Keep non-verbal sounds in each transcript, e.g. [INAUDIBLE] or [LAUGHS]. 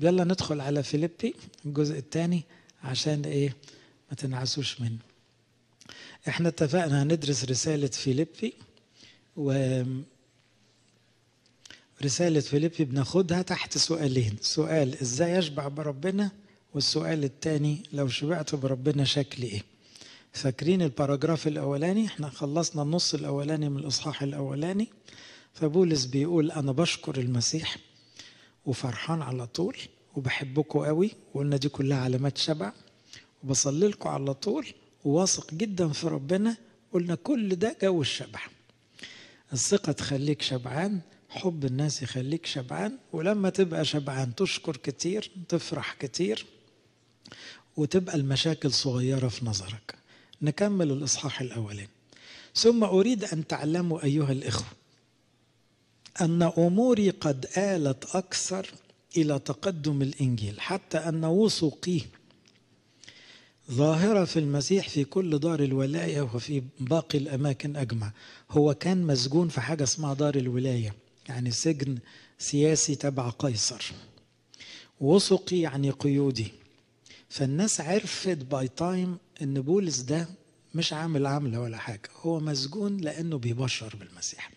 يلا ندخل على فيليبي الجزء الثاني عشان ايه ما تنعسوش منه احنا اتفقنا هندرس رسالة فيليبي و رسالة فيليبي بناخدها تحت سؤالين سؤال ازاي اشبع بربنا والسؤال الثاني لو شبعت بربنا شكلي ايه فاكرين الباراجراف الاولاني احنا خلصنا النص الاولاني من الاصحاح الاولاني فبولس بيقول انا بشكر المسيح وفرحان على طول وبحبكم قوي وقلنا دي كلها علامات شبع وبصلي لكم على طول وواثق جدا في ربنا قلنا كل ده جو الشبع الثقة تخليك شبعان حب الناس يخليك شبعان ولما تبقى شبعان تشكر كتير تفرح كتير وتبقى المشاكل صغيرة في نظرك نكمل الإصحاح الأولاني ثم أريد أن تعلموا أيها الإخوة أن أموري قد آلت أكثر إلى تقدم الإنجيل حتى أن وثقي ظاهرة في المسيح في كل دار الولاية وفي باقي الأماكن أجمع هو كان مسجون في حاجة اسمها دار الولاية يعني سجن سياسي تبع قيصر وثقي يعني قيودي فالناس عرفت باي تايم ان بولس ده مش عامل عملة ولا حاجة هو مسجون لأنه بيبشر بالمسيح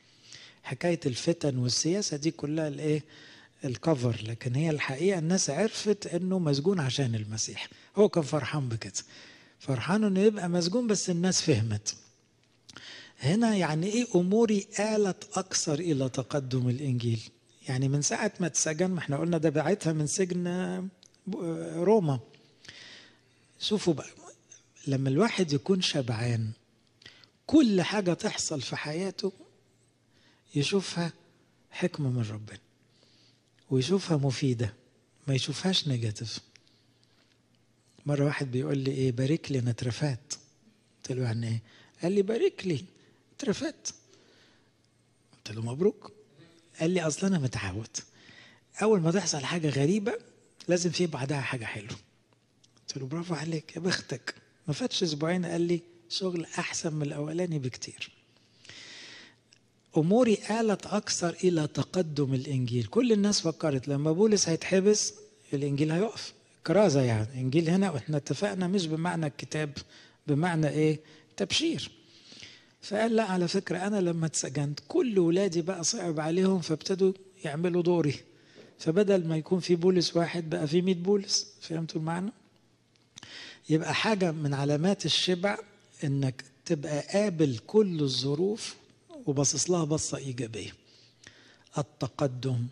حكايه الفتن والسياسه دي كلها الايه الكفر لكن هي الحقيقه الناس عرفت انه مسجون عشان المسيح هو كان فرحان بكده فرحان انه يبقى مسجون بس الناس فهمت هنا يعني ايه اموري آلت اكثر الى تقدم الانجيل يعني من ساعه ما اتسجن ما احنا قلنا ده بعتها من سجن آه، روما شوفوا بقى لما الواحد يكون شبعان كل حاجه تحصل في حياته يشوفها حكمة من ربنا ويشوفها مفيدة ما يشوفهاش نيجاتيف مرة واحد بيقول لي إيه بارك لي أنا اترفدت قلت له يعني إيه؟ قال لي بارك لي اترفدت قلت له مبروك قال لي أصل أنا متعود أول ما تحصل حاجة غريبة لازم في بعدها حاجة حلوة قلت له برافو عليك يا بختك ما فاتش أسبوعين قال لي شغل أحسن من الأولاني بكتير أموري آلت أكثر إلى تقدم الإنجيل كل الناس فكرت لما بولس هيتحبس الإنجيل هيقف كرازة يعني إنجيل هنا وإحنا اتفقنا مش بمعنى الكتاب بمعنى إيه تبشير فقال لا على فكرة أنا لما اتسجنت كل ولادي بقى صعب عليهم فابتدوا يعملوا دوري فبدل ما يكون في بولس واحد بقى في 100 بولس فهمتوا المعنى؟ يبقى حاجة من علامات الشبع إنك تبقى قابل كل الظروف وباصص لها بصه ايجابيه التقدم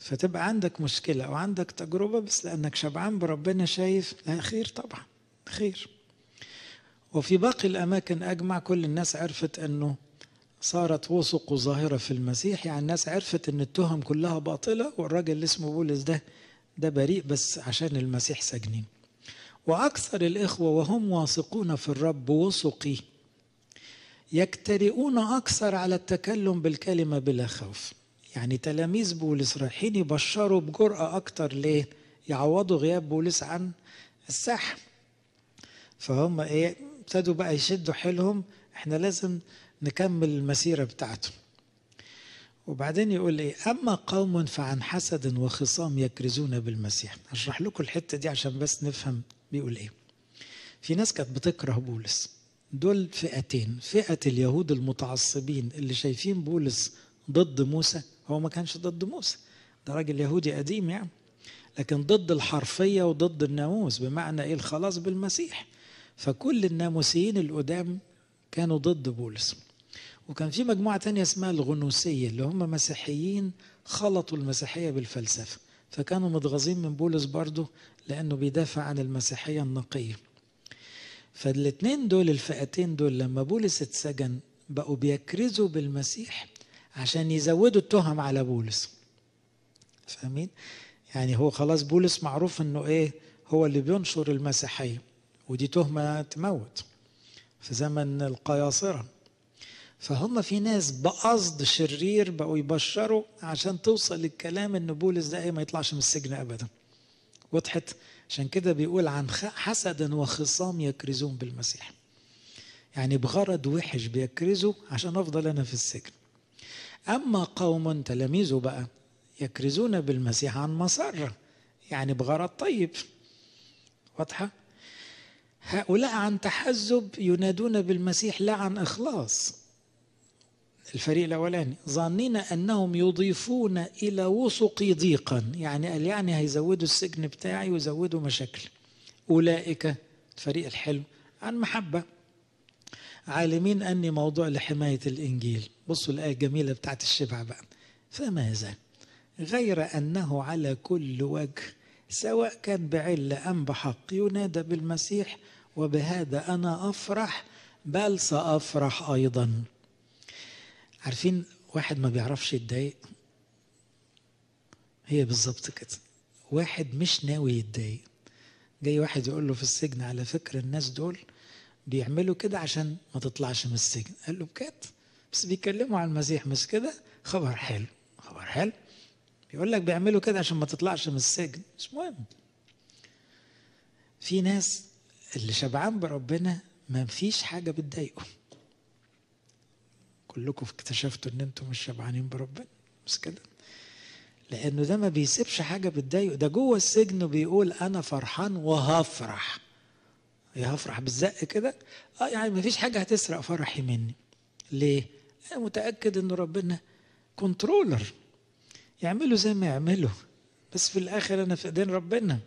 فتبقى عندك مشكله او عندك تجربه بس لانك شبعان بربنا شايف خير طبعا خير وفي باقي الاماكن اجمع كل الناس عرفت انه صارت وثق ظاهره في المسيح يعني الناس عرفت ان التهم كلها باطله والراجل اللي اسمه بولس ده ده بريء بس عشان المسيح سجنين واكثر الاخوه وهم واثقون في الرب وثقي يجترئون أكثر على التكلم بالكلمة بلا خوف يعني تلاميذ بولس رايحين يبشروا بجرأة أكتر ليه؟ يعوضوا غياب بولس عن الساحة فهم إيه ابتدوا بقى يشدوا حيلهم احنا لازم نكمل المسيرة بتاعته وبعدين يقول ايه اما قوم فعن حسد وخصام يكرزون بالمسيح اشرح لكم الحته دي عشان بس نفهم بيقول ايه في ناس كانت بتكره بولس دول فئتين فئة اليهود المتعصبين اللي شايفين بولس ضد موسى هو ما كانش ضد موسى ده راجل يهودي قديم يعني لكن ضد الحرفية وضد الناموس بمعنى إيه الخلاص بالمسيح فكل الناموسيين القدام كانوا ضد بولس وكان في مجموعة تانية اسمها الغنوسية اللي هم مسيحيين خلطوا المسيحية بالفلسفة فكانوا متغاظين من بولس برضه لأنه بيدافع عن المسيحية النقية فالاثنين دول الفئتين دول لما بولس اتسجن بقوا بيكرزوا بالمسيح عشان يزودوا التهم على بولس فاهمين يعني هو خلاص بولس معروف انه ايه هو اللي بينشر المسيحيه ودي تهمه تموت في زمن القياصره فهم في ناس بقصد شرير بقوا يبشروا عشان توصل للكلام ان بولس ده ايه ما يطلعش من السجن ابدا وضحت عشان كده بيقول عن حسد وخصام يكرزون بالمسيح يعني بغرض وحش بيكرزوا عشان افضل انا في السجن اما قوم تلاميذه بقى يكرزون بالمسيح عن مسره يعني بغرض طيب واضحه هؤلاء عن تحزب ينادون بالمسيح لا عن إخلاص الفريق الأولاني ظانين أنهم يضيفون إلى وسقي ضيقا يعني قال يعني هيزودوا السجن بتاعي ويزودوا مشاكل أولئك الفريق الحلو عن محبة عالمين أني موضوع لحماية الإنجيل بصوا الآية الجميلة بتاعت الشبع بقى فماذا غير أنه على كل وجه سواء كان بعلة أم بحق ينادى بالمسيح وبهذا أنا أفرح بل سأفرح أيضاً عارفين واحد ما بيعرفش يتضايق هي بالظبط كده واحد مش ناوي يتضايق جاي واحد يقول له في السجن على فكرة الناس دول بيعملوا كده عشان ما تطلعش من السجن قال له بجد بس بيتكلموا عن المسيح مش كده خبر حلو خبر حلو بيقول لك بيعملوا كده عشان ما تطلعش من السجن مش مهم في ناس اللي شبعان بربنا ما فيش حاجة بتضايقه كلكم اكتشفتوا ان انتم مش شبعانين بربنا مش كده لانه ده ما بيسيبش حاجه بتضايقه ده جوه السجن بيقول انا فرحان وهفرح يا هفرح بالزق كده اه يعني ما فيش حاجه هتسرق فرحي مني ليه انا متاكد ان ربنا كنترولر يعملوا زي ما يعملوا بس في الاخر انا في ايدين ربنا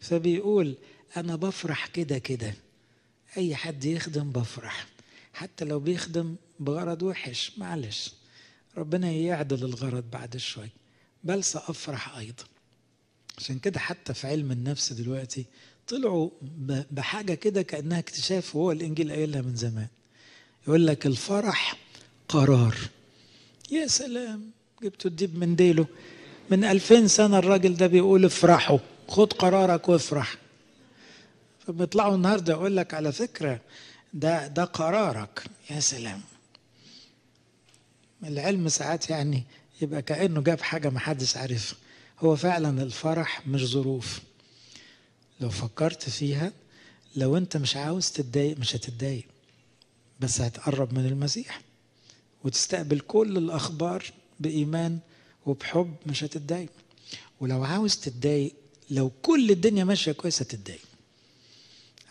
فبيقول انا بفرح كده كده اي حد يخدم بفرح حتى لو بيخدم بغرض وحش معلش ربنا يعدل الغرض بعد شوية بل سأفرح أيضا عشان كده حتى في علم النفس دلوقتي طلعوا بحاجة كده كأنها اكتشاف هو الإنجيل قايلها من زمان يقول لك الفرح قرار يا سلام جبتوا الديب من ديله من ألفين سنة الراجل ده بيقول افرحوا خد قرارك وافرح فبيطلعوا النهاردة يقول لك على فكرة ده ده قرارك يا سلام العلم ساعات يعني يبقى كأنه جاب حاجة ما حدش عارفها هو فعلا الفرح مش ظروف لو فكرت فيها لو انت مش عاوز تتضايق مش هتتضايق بس هتقرب من المسيح وتستقبل كل الأخبار بإيمان وبحب مش هتتضايق ولو عاوز تتضايق لو كل الدنيا ماشية كويس هتتضايق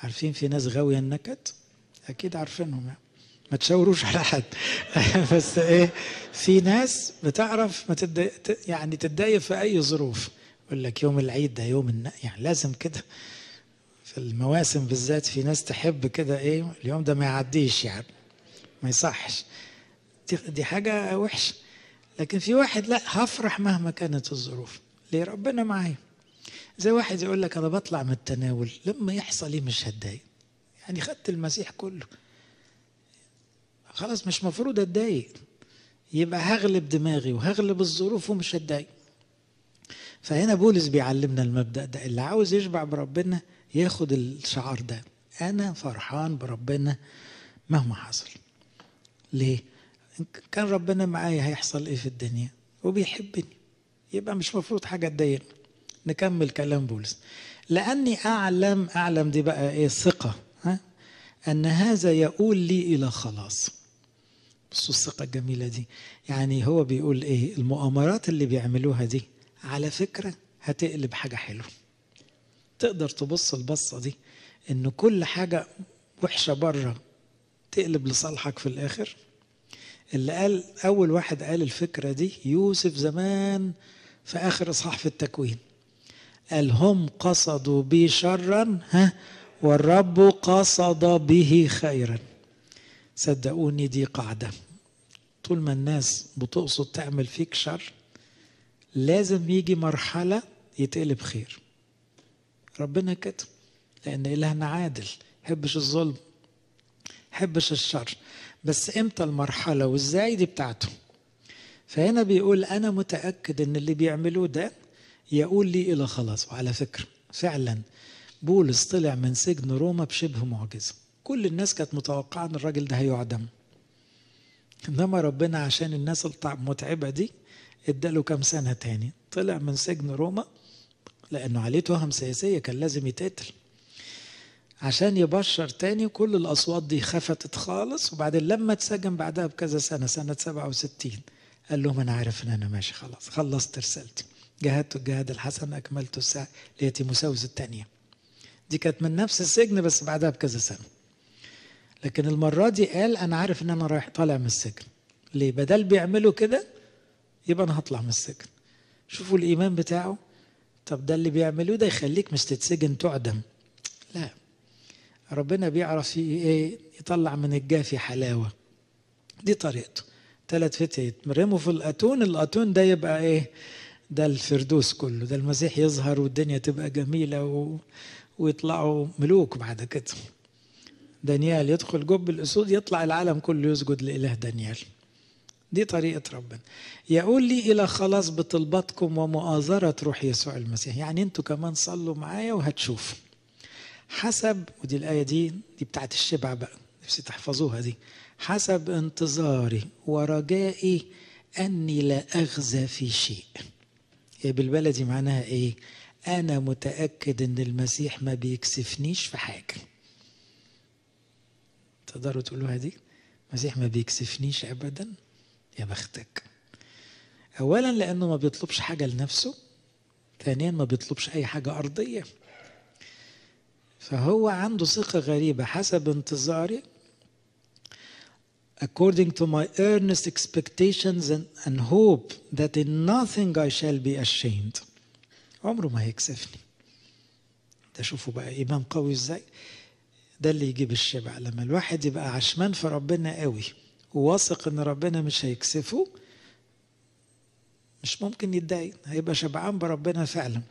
عارفين في ناس غاوية النكد اكيد عارفينهم يعني ما تشاوروش على حد [LAUGHS] بس ايه في ناس بتعرف ما تد... يعني تتضايق في اي ظروف يقول لك يوم العيد ده يوم الن... يعني لازم كده في المواسم بالذات في ناس تحب كده ايه اليوم ده ما يعديش يعني ما يصحش دي, دي حاجه وحشه لكن في واحد لا هفرح مهما كانت الظروف ليه ربنا معايا زي واحد يقول لك انا بطلع من التناول لما يحصل ايه مش هتضايق يعني خدت المسيح كله خلاص مش مفروض اتضايق يبقى هغلب دماغي وهغلب الظروف ومش هتضايق فهنا بولس بيعلمنا المبدأ ده اللي عاوز يشبع بربنا ياخد الشعار ده أنا فرحان بربنا مهما حصل ليه؟ كان ربنا معايا هيحصل إيه في الدنيا وبيحبني يبقى مش مفروض حاجة تضايقني نكمل كلام بولس لأني أعلم أعلم دي بقى إيه ثقة أن هذا يقول لي إلى خلاص بصوا الثقة الجميلة دي يعني هو بيقول إيه المؤامرات اللي بيعملوها دي على فكرة هتقلب حاجة حلوة تقدر تبص البصة دي إن كل حاجة وحشة بره تقلب لصالحك في الآخر اللي قال أول واحد قال الفكرة دي يوسف زمان في آخر إصحاح في التكوين قال هم قصدوا بي شرا ها والرب قصد به خيرا صدقوني دي قاعدة طول ما الناس بتقصد تعمل فيك شر لازم يجي مرحلة يتقلب خير ربنا كده لأن إلهنا عادل حبش الظلم حبش الشر بس إمتى المرحلة وإزاي دي بتاعته فهنا بيقول أنا متأكد إن اللي بيعملوه ده يقول لي إلى خلاص وعلى فكرة فعلا بولس طلع من سجن روما بشبه معجزه كل الناس كانت متوقعه ان الراجل ده هيعدم انما ربنا عشان الناس المتعبه دي اداله كام سنه تاني طلع من سجن روما لانه عليه تهم سياسيه كان لازم يتقتل عشان يبشر تاني كل الاصوات دي خفتت خالص وبعدين لما اتسجن بعدها بكذا سنه سنه 67 قال لهم انا عارف ان انا ماشي خلاص خلصت رسالتي جاهدت الجهاد الحسن اكملت الساعه ليتي مساوز الثانيه دي كانت من نفس السجن بس بعدها بكذا سنه لكن المره دي قال انا عارف ان انا رايح طالع من السجن ليه بدل بيعملوا كده يبقى انا هطلع من السجن شوفوا الايمان بتاعه طب ده اللي بيعملوه ده يخليك مش تتسجن تعدم لا ربنا بيعرف ايه يطلع من الجافي حلاوه دي طريقته تلات فتيات مرموا في الاتون الاتون ده يبقى ايه ده الفردوس كله ده المسيح يظهر والدنيا تبقى جميله و... ويطلعوا ملوك بعد كده دانيال يدخل جب الأسود يطلع العالم كله يسجد لإله دانيال دي طريقة ربنا يقول لي إلى خلاص بطلباتكم ومؤازرة روح يسوع المسيح يعني أنتوا كمان صلوا معايا وهتشوفوا حسب ودي الآية دي دي بتاعت الشبع بقى نفسي تحفظوها دي حسب انتظاري ورجائي أني لا أغزى في شيء إيه، بالبلدي معناها إيه أنا متأكد إن المسيح ما بيكسفنيش في حاجة تقدروا تقولوها دي المسيح ما بيكسفنيش أبدا يا بختك أولا لأنه ما بيطلبش حاجة لنفسه ثانيا ما بيطلبش أي حاجة أرضية فهو عنده ثقة غريبة حسب انتظاري according to my earnest expectations and, and hope that in nothing I shall be ashamed عمره ما هيكسفني ده شوفوا بقى ايمان قوي ازاي ده اللي يجيب الشبع لما الواحد يبقى عشمان في ربنا قوي وواثق ان ربنا مش هيكسفه مش ممكن يتضايق هيبقى شبعان بربنا فعلا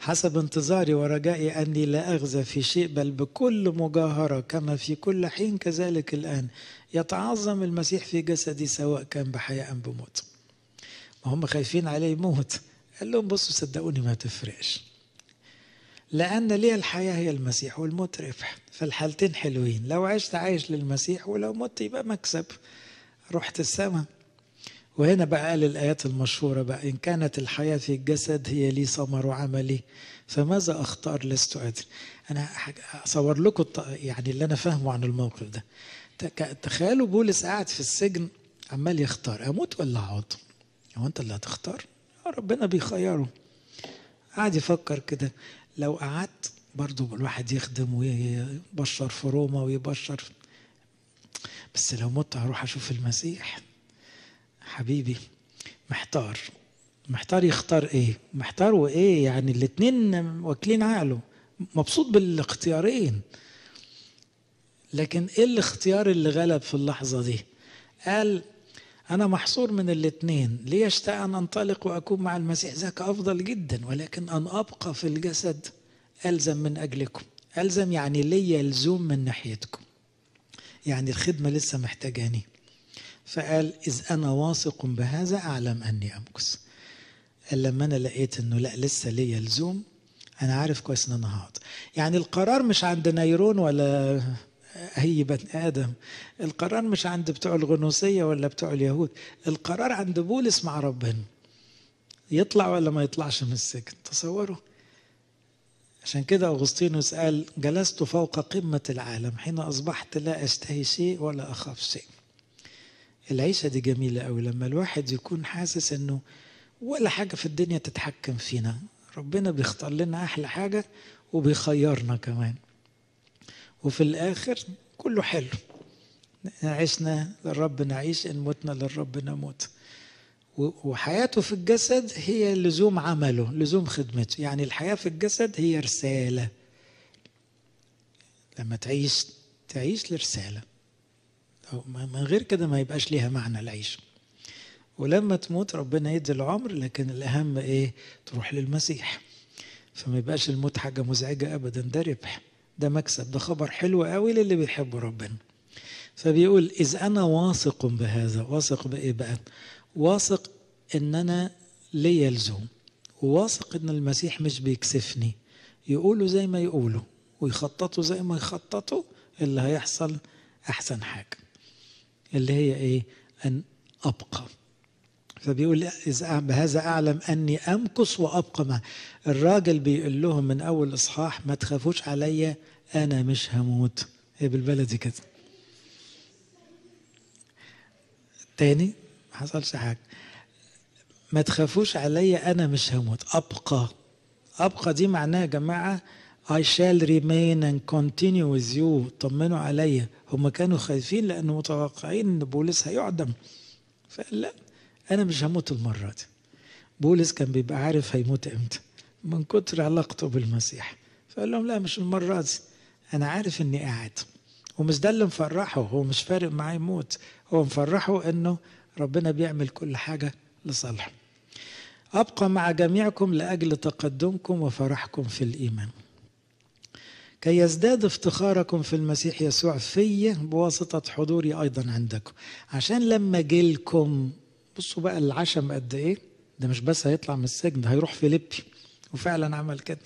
حسب انتظاري ورجائي أني لا أغزى في شيء بل بكل مجاهرة كما في كل حين كذلك الآن يتعظم المسيح في جسدي سواء كان بحياة أم بموت هم خايفين عليه يموت قال لهم بصوا صدقوني ما تفرقش لأن لي الحياة هي المسيح والموت ربح فالحالتين حلوين لو عشت عايش للمسيح ولو مت يبقى مكسب رحت السماء وهنا بقى قال الآيات المشهورة بقى إن كانت الحياة في الجسد هي لي ثمر عملي فماذا أختار لست أدري أنا أصور لكم يعني اللي أنا فاهمه عن الموقف ده تخيلوا بولس قاعد في السجن عمال يختار أموت ولا أقعد هو أنت اللي هتختار ربنا بيخيره قعد يفكر كده لو قعدت برضه الواحد يخدم ويبشر في روما ويبشر بس لو مت هروح اشوف المسيح حبيبي محتار محتار يختار ايه محتار وايه يعني الاتنين واكلين عقله مبسوط بالاختيارين لكن ايه الاختيار اللي غلب في اللحظه دي قال أنا محصور من الاثنين ليش أن أنطلق وأكون مع المسيح ذاك أفضل جدا ولكن أن أبقى في الجسد ألزم من أجلكم ألزم يعني لي لزوم من ناحيتكم يعني الخدمة لسه محتاجاني فقال إذ أنا واثق بهذا أعلم أني أمكث قال لما أنا لقيت أنه لا لسه لي لزوم أنا عارف كويس أن أنا هقعد يعني القرار مش عند نيرون ولا أي بني آدم القرار مش عند بتوع الغنوصية ولا بتوع اليهود القرار عند بولس مع ربنا يطلع ولا ما يطلعش من السجن تصوروا عشان كده أغسطينوس قال جلست فوق قمة العالم حين أصبحت لا أشتهي شيء ولا أخاف شيء العيشة دي جميلة قوي لما الواحد يكون حاسس أنه ولا حاجة في الدنيا تتحكم فينا ربنا بيختار لنا أحلى حاجة وبيخيرنا كمان وفي الآخر كله حلو عشنا للرب نعيش إن متنا للرب نموت وحياته في الجسد هي لزوم عمله لزوم خدمته يعني الحياة في الجسد هي رسالة لما تعيش تعيش لرسالة أو من غير كده ما يبقاش ليها معنى العيش ولما تموت ربنا يدي العمر لكن الأهم إيه تروح للمسيح فما يبقاش الموت حاجة مزعجة أبدا ده ربح ده مكسب ده خبر حلو قوي للي بيحبوا ربنا فبيقول إذ أنا واثق بهذا واثق بإيه بقى واثق إن أنا ليا لزوم وواثق إن المسيح مش بيكسفني يقولوا زي ما يقولوا ويخططوا زي ما يخططوا اللي هيحصل أحسن حاجة اللي هي إيه أن أبقى فبيقول إذا بهذا أعلم أني أمكث وأبقى معه الراجل بيقول لهم من أول إصحاح ما تخافوش عليا أنا مش هموت هي بالبلدي كده تاني ما حصلش حاجة ما تخافوش عليا أنا مش هموت أبقى أبقى دي معناها يا جماعة I shall remain and continue with you طمنوا عليا هم كانوا خايفين لأنه متوقعين أن بولس هيعدم فقال لأ انا مش هموت المره دي بولس كان بيبقى عارف هيموت امتى من كتر علاقته بالمسيح فقال لهم لا مش المره دي انا عارف اني قاعد ومش ده اللي مفرحه هو مش فارق معاه يموت هو مفرحه انه ربنا بيعمل كل حاجه لصالحه ابقى مع جميعكم لاجل تقدمكم وفرحكم في الايمان كي يزداد افتخاركم في المسيح يسوع في بواسطة حضوري أيضا عندكم عشان لما جيلكم بصوا بقى العشم قد ايه ده مش بس هيطلع من السجن ده هيروح فيليبي وفعلا عمل كده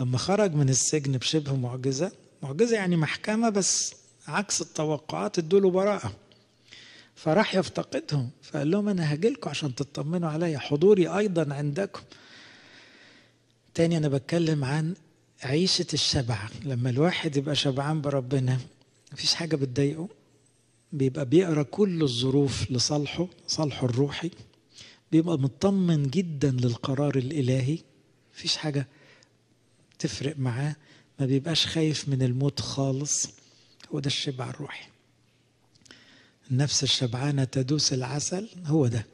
لما خرج من السجن بشبه معجزة معجزة يعني محكمة بس عكس التوقعات ادوله براءة فراح يفتقدهم فقال لهم انا لكم عشان تطمنوا عليا حضوري ايضا عندكم تاني انا بتكلم عن عيشة الشبع لما الواحد يبقى شبعان بربنا مفيش حاجة بتضايقه بيبقى بيقرا كل الظروف لصالحه صالحه الروحي بيبقى مطمن جدا للقرار الالهي مفيش حاجه تفرق معاه ما بيبقاش خايف من الموت خالص هو ده الشبع الروحي النفس الشبعانه تدوس العسل هو ده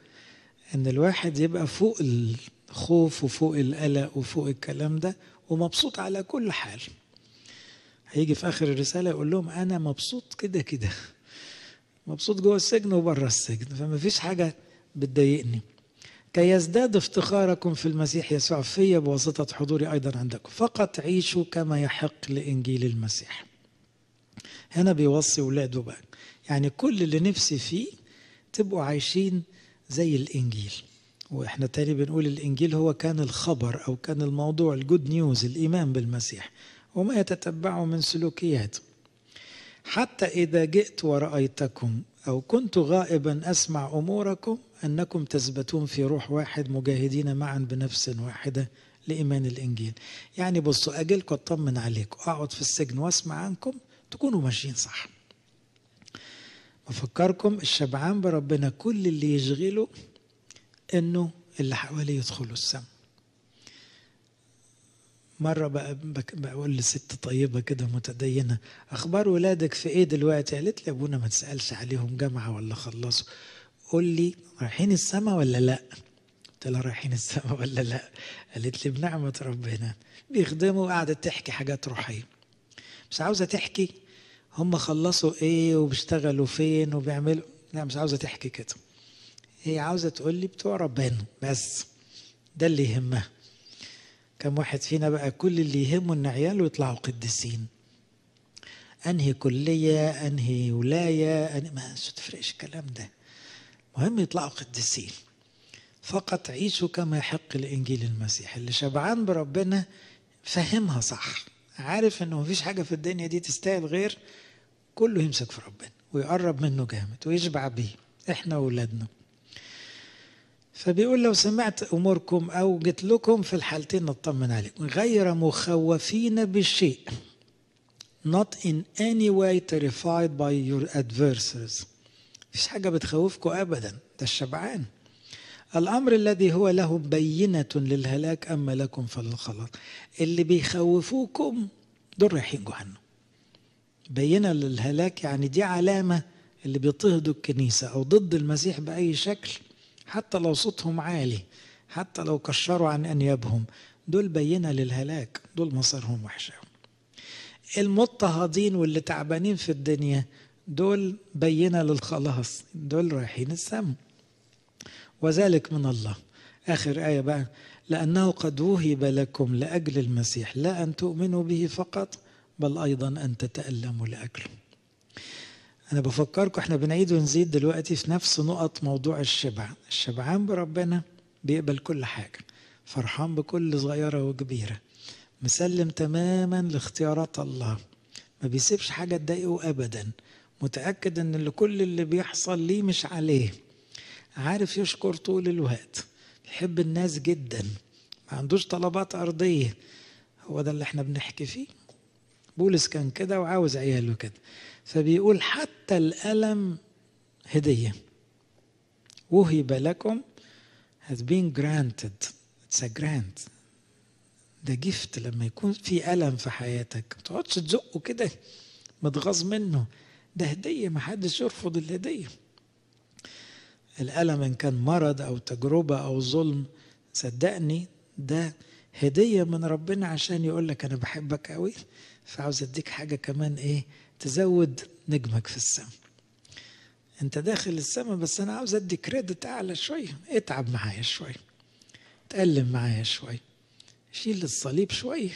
ان الواحد يبقى فوق الخوف وفوق القلق وفوق الكلام ده ومبسوط على كل حال هيجي في اخر الرساله يقول لهم انا مبسوط كده كده مبسوط جوه السجن وبره السجن فما فيش حاجة بتضايقني كي يزداد افتخاركم في المسيح يسوع في بواسطة حضوري أيضا عندكم فقط عيشوا كما يحق لإنجيل المسيح هنا بيوصي ولاده بقى يعني كل اللي نفسي فيه تبقوا عايشين زي الإنجيل واحنا تاني بنقول الإنجيل هو كان الخبر أو كان الموضوع الجود نيوز الإيمان بالمسيح وما يتتبعه من سلوكيات حتى إذا جئت ورأيتكم أو كنت غائبا أسمع أموركم أنكم تثبتون في روح واحد مجاهدين معا بنفس واحدة لإيمان الإنجيل يعني بصوا أجلكم أطمن عليكم أقعد في السجن وأسمع عنكم تكونوا ماشيين صح بفكركم الشبعان بربنا كل اللي يشغله انه اللي حواليه يدخلوا السماء مرة بقى بقول لست طيبة كده متدينة أخبار ولادك في إيه دلوقتي؟ قالت لي أبونا ما تسألش عليهم جامعة ولا خلصوا قول لي رايحين السما ولا لأ؟ قلت لها رايحين السما ولا لأ؟ قالت لي بنعمة ربنا بيخدموا وقعدت تحكي حاجات روحية مش عاوزة تحكي هم خلصوا إيه وبيشتغلوا فين وبيعملوا لا مش عاوزة تحكي كده هي عاوزة تقول لي بتوع ربنا بس ده اللي يهمها كم واحد فينا بقى كل اللي يهمه ان عياله يطلعوا قديسين انهي كليه انهي ولايه أنهي ما تفرقش الكلام ده مهم يطلعوا قديسين فقط عيشوا كما يحق لانجيل المسيح اللي شبعان بربنا فهمها صح عارف انه مفيش حاجه في الدنيا دي تستاهل غير كله يمسك في ربنا ويقرب منه جامد ويشبع بيه احنا واولادنا فبيقول لو سمعت اموركم او جيت لكم في الحالتين نطمن عليكم غير مخوفين بالشيء not in any way terrified by your adversaries مفيش حاجه بتخوفكم ابدا ده الشبعان الامر الذي هو له بينه للهلاك اما لكم فللخلاص اللي بيخوفوكم دول رايحين جهنم بينه للهلاك يعني دي علامه اللي بيضطهدوا الكنيسه او ضد المسيح باي شكل حتى لو صوتهم عالي حتى لو كشروا عن أنيابهم دول بينة للهلاك دول مصيرهم وحشة المضطهدين واللي تعبانين في الدنيا دول بينة للخلاص دول رايحين السم وذلك من الله آخر آية بقى لأنه قد وهب لكم لأجل المسيح لا أن تؤمنوا به فقط بل أيضا أن تتألموا لأجله أنا بفكركم إحنا بنعيد ونزيد دلوقتي في نفس نقط موضوع الشبع الشبعان بربنا بيقبل كل حاجة فرحان بكل صغيرة وكبيرة مسلم تماما لاختيارات الله ما بيسيبش حاجة تضايقه أبدا متأكد إن اللي كل اللي بيحصل ليه مش عليه عارف يشكر طول الوقت بيحب الناس جدا ما عندوش طلبات أرضية هو ده اللي احنا بنحكي فيه بولس كان كده وعاوز عياله كده فبيقول حتى الألم هدية وهب لكم has been granted it's a grant ده جفت لما يكون في ألم في حياتك ما تقعدش تزقه كده متغاظ منه ده هدية ما حدش يرفض الهدية الألم إن كان مرض أو تجربة أو ظلم صدقني ده هدية من ربنا عشان يقول لك أنا بحبك قوي فعاوز أديك حاجة كمان إيه تزود نجمك في السماء انت داخل السماء بس انا عاوز ادي كريدت اعلى شويه اتعب معايا شويه اتألم معايا شويه شيل الصليب شويه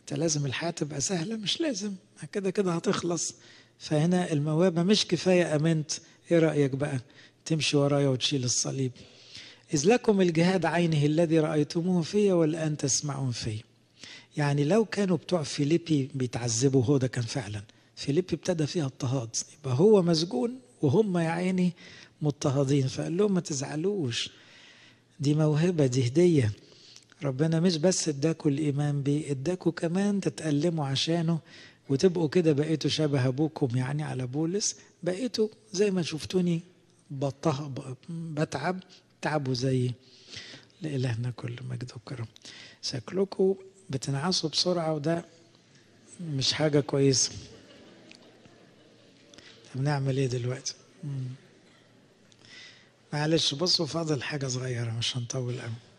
انت لازم الحياه تبقى سهله مش لازم كده كده هتخلص فهنا الموابه مش كفايه امنت ايه رايك بقى تمشي ورايا وتشيل الصليب إذ لكم الجهاد عينه الذي رأيتموه فيا والآن تسمعون فيه يعني لو كانوا بتوع فيليبي بيتعذبوا هو ده كان فعلا فيليب ابتدى فيها اضطهاد يبقى هو مسجون وهم يا عيني مضطهدين فقال لهم ما تزعلوش دي موهبة دي هدية ربنا مش بس اداكوا الإيمان بيه اداكوا كمان تتألموا عشانه وتبقوا كده بقيتوا شبه أبوكم يعني على بولس بقيتوا زي ما شفتوني بتعب تعبوا زي لإلهنا كل مجد وكرم شكلكم بتنعسوا بسرعة وده مش حاجة كويسة بنعمل ايه دلوقتي معلش بصوا فاضل حاجه صغيره مش هنطول قوي